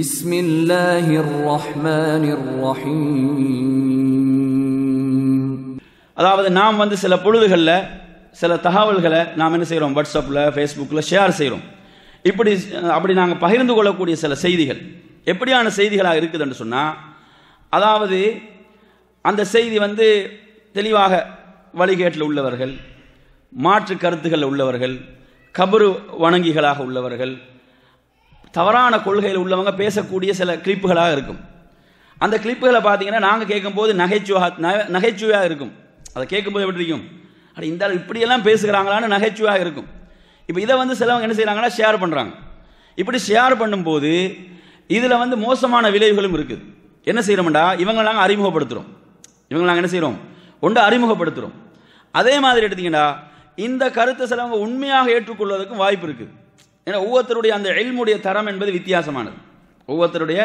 بسم الله الرحمن الرحيم அதாவது நாம் வந்து சில பொழுதுகளில் சில தகவல்களை நாம் என்ன செய்கிறோம் வாட்ஸ்அப்பில் ஃபேஸ்புக்கில் ஷேர் செய்கிறோம் இப்படி அப்படி நாங்கள் பகிர்ந்து கொள்ளக்கூடிய சில செய்திகள் எப்படியான செய்திகளாக இருக்குதுன்னு சொன்னால் அதாவது அந்த செய்தி வந்து தெளிவாக வழிகேட்டில் உள்ளவர்கள் மாற்று கருத்துக்களில் உள்ளவர்கள் கபரு வணங்கிகளாக உள்ளவர்கள் தவறான கொள்கையில் உள்ளவங்க பேசக்கூடிய சில கிளிப்புகளாக இருக்கும் அந்த கிளிப்புகளை பார்த்தீங்கன்னா நாங்கள் கேட்கும்போது நகைச்சுவா நகைச்சுவையாக இருக்கும் அதை கேட்கும்போது எப்படி இருக்கும் அப்படி இந்த இப்படியெல்லாம் பேசுகிறாங்களான்னு நகைச்சுவையாக இருக்கும் இப்போ இதை வந்து சிலவங்க என்ன செய்கிறாங்கன்னா ஷேர் பண்ணுறாங்க இப்படி ஷேர் பண்ணும்போது இதில் வந்து மோசமான விளைவுகளும் இருக்குது என்ன செய்கிறோம்டா இவங்களை நாங்கள் அறிமுகப்படுத்துகிறோம் இவங்களை நாங்கள் என்ன செய்கிறோம் ஒன்று அறிமுகப்படுத்துகிறோம் அதே மாதிரி எடுத்திங்கன்னா இந்த கருத்தை சிலவங்க உண்மையாக ஏற்றுக்கொள்வதற்கும் வாய்ப்பு இருக்குது ஏன்னா ஒவ்வொருத்தருடைய அந்த எல்முடைய தரம் என்பது வித்தியாசமானது ஒவ்வொருத்தருடைய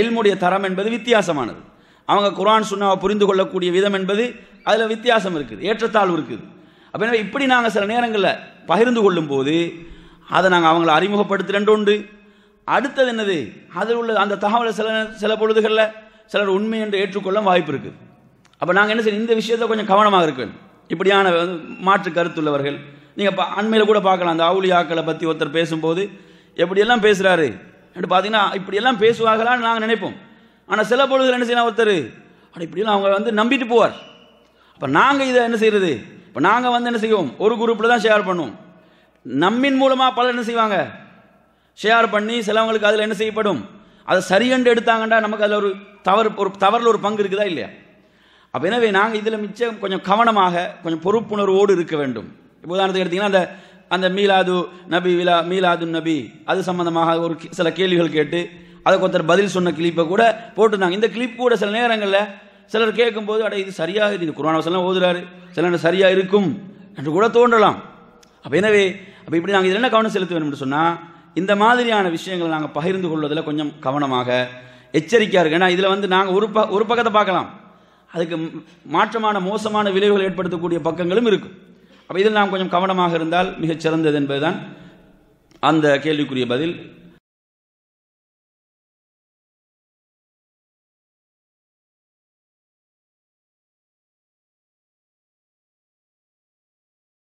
எல்முடைய தரம் என்பது வித்தியாசமானது அவங்க குரான் சுண்ணாவை புரிந்து கொள்ளக்கூடிய விதம் என்பது அதில் வித்தியாசம் இருக்குது ஏற்றத்தாழ்வு இருக்குது அப்போ இப்படி நாங்கள் சில நேரங்களில் பகிர்ந்து கொள்ளும்போது அதை நாங்கள் அவங்கள அறிமுகப்படுத்துகிறேன் உண்டு அடுத்தது என்னது அதில் உள்ள அந்த தகவலை சில சில பொழுதுகளில் சிலர் உண்மை என்று ஏற்றுக்கொள்ள வாய்ப்பு இருக்குது அப்போ நாங்கள் என்ன செய்யணும் இந்த விஷயத்தை கொஞ்சம் கவனமாக இருக்கணும் இப்படியான மாற்று கருத்துள்ளவர்கள் நீங்கள் இப்போ அண்மையில் கூட பார்க்கலாம் அந்த ஆக்களை பற்றி ஒருத்தர் பேசும்போது எப்படியெல்லாம் பேசுகிறாரு என்று பார்த்தீங்கன்னா இப்படியெல்லாம் பேசுவார்களான்னு நாங்கள் நினைப்போம் ஆனால் சில பொழுது என்ன செய்யலாம் ஒருத்தர் அப்படி இப்படிலாம் அவங்க வந்து நம்பிட்டு போவார் அப்போ நாங்கள் இதை என்ன செய்கிறது இப்போ நாங்கள் வந்து என்ன செய்வோம் ஒரு குரூப்பில் தான் ஷேர் பண்ணுவோம் நம்மின் மூலமாக பலர் என்ன செய்வாங்க ஷேர் பண்ணி சிலவங்களுக்கு அதில் என்ன செய்யப்படும் அதை சரியென்று எடுத்தாங்கண்டா நமக்கு அதில் ஒரு தவறு ஒரு தவறில் ஒரு பங்கு இருக்குதா இல்லையா அப்போ எனவே நாங்கள் இதில் மிச்சம் கொஞ்சம் கவனமாக கொஞ்சம் பொறுப்புணர்வோடு இருக்க வேண்டும் உதாரணத்துக்கு எடுத்தீங்கன்னா அந்த அந்த மீலாது நபி விழா மீலாது நபி அது சம்பந்தமாக ஒரு சில கேள்விகள் கேட்டு அதுக்கு ஒருத்தர் பதில் சொன்ன கிளிப்பை கூட போட்டிருந்தாங்க இந்த கிளிப் கூட சில நேரங்களில் சிலர் கேட்கும்போது அட இது சரியாக இது குரான் எல்லாம் ஓதுறாரு சில சரியாக இருக்கும் என்று கூட தோன்றலாம் அப்போ எனவே அப்போ இப்படி நாங்கள் இதில் என்ன கவனம் செலுத்த வேணும்னு சொன்னால் இந்த மாதிரியான விஷயங்களை நாங்கள் பகிர்ந்து கொள்வதில் கொஞ்சம் கவனமாக எச்சரிக்கையாக இருக்கு ஏன்னா இதில் வந்து நாங்கள் ஒரு ப ஒரு பக்கத்தை பார்க்கலாம் அதுக்கு மாற்றமான மோசமான விளைவுகள் ஏற்படுத்தக்கூடிய பக்கங்களும் இருக்குது அப்போ இதில் நாம் கொஞ்சம் கவனமாக இருந்தால் மிகச் சிறந்தது என்பதுதான் அந்த கேள்விக்குரிய பதில்